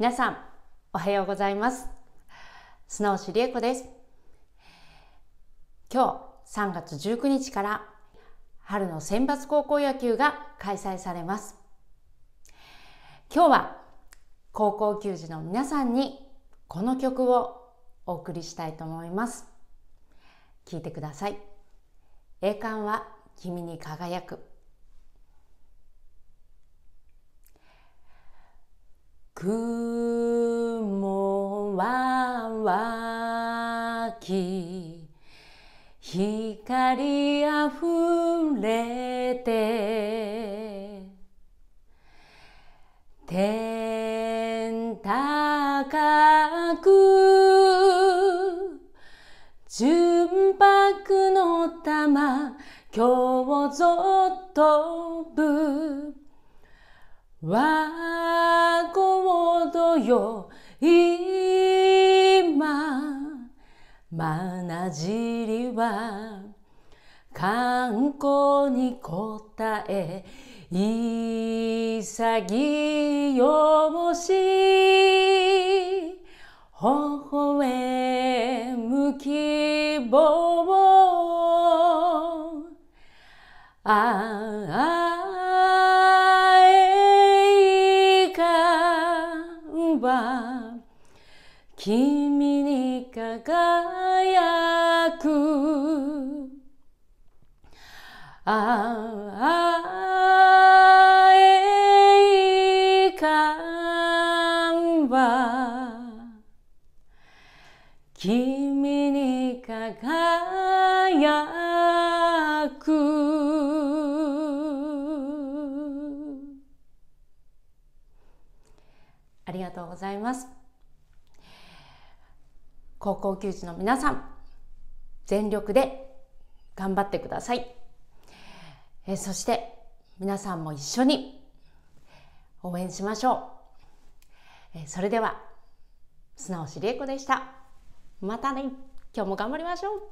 皆さんおはようございます砂直しりえこです今日3月19日から春の選抜高校野球が開催されます今日は高校球児の皆さんにこの曲をお送りしたいと思います聞いてください栄冠は君に輝く雲は湧き光あふれて天高く純白の玉今日ぞ飛ぶよ今まなじりは観光に応え潔もし微笑む希望ああは君に輝くあえいかんは君に輝くありがとうございます。高校球児の皆さん、全力で頑張ってください。えそして皆さんも一緒に応援しましょう。えそれでは、素直しりえこでした。またね、今日も頑張りましょう。